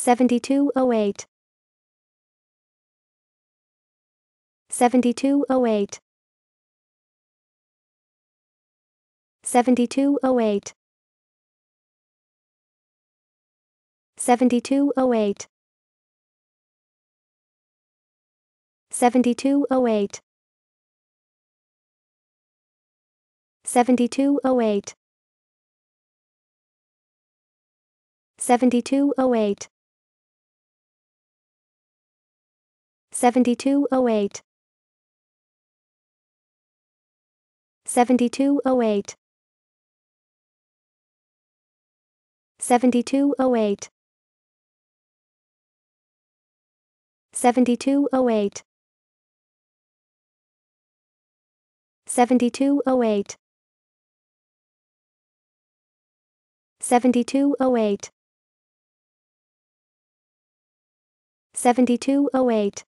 7208 7208 7208 7208 7208 7208 7208 7208 7208 7208 7208 7208 7208 7208